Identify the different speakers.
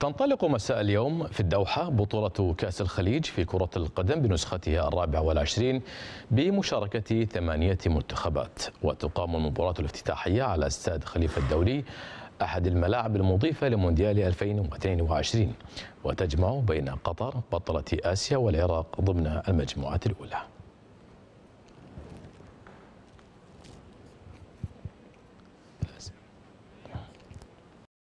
Speaker 1: تنطلق مساء اليوم في الدوحة بطولة كأس الخليج في كرة القدم بنسختها الرابعة والعشرين بمشاركة ثمانية منتخبات وتقام المباراة الافتتاحية على استاد خليفة الدولي أحد الملاعب المضيفة لمونديال 2022 وتجمع بين قطر بطلة آسيا والعراق ضمن المجموعة الأولى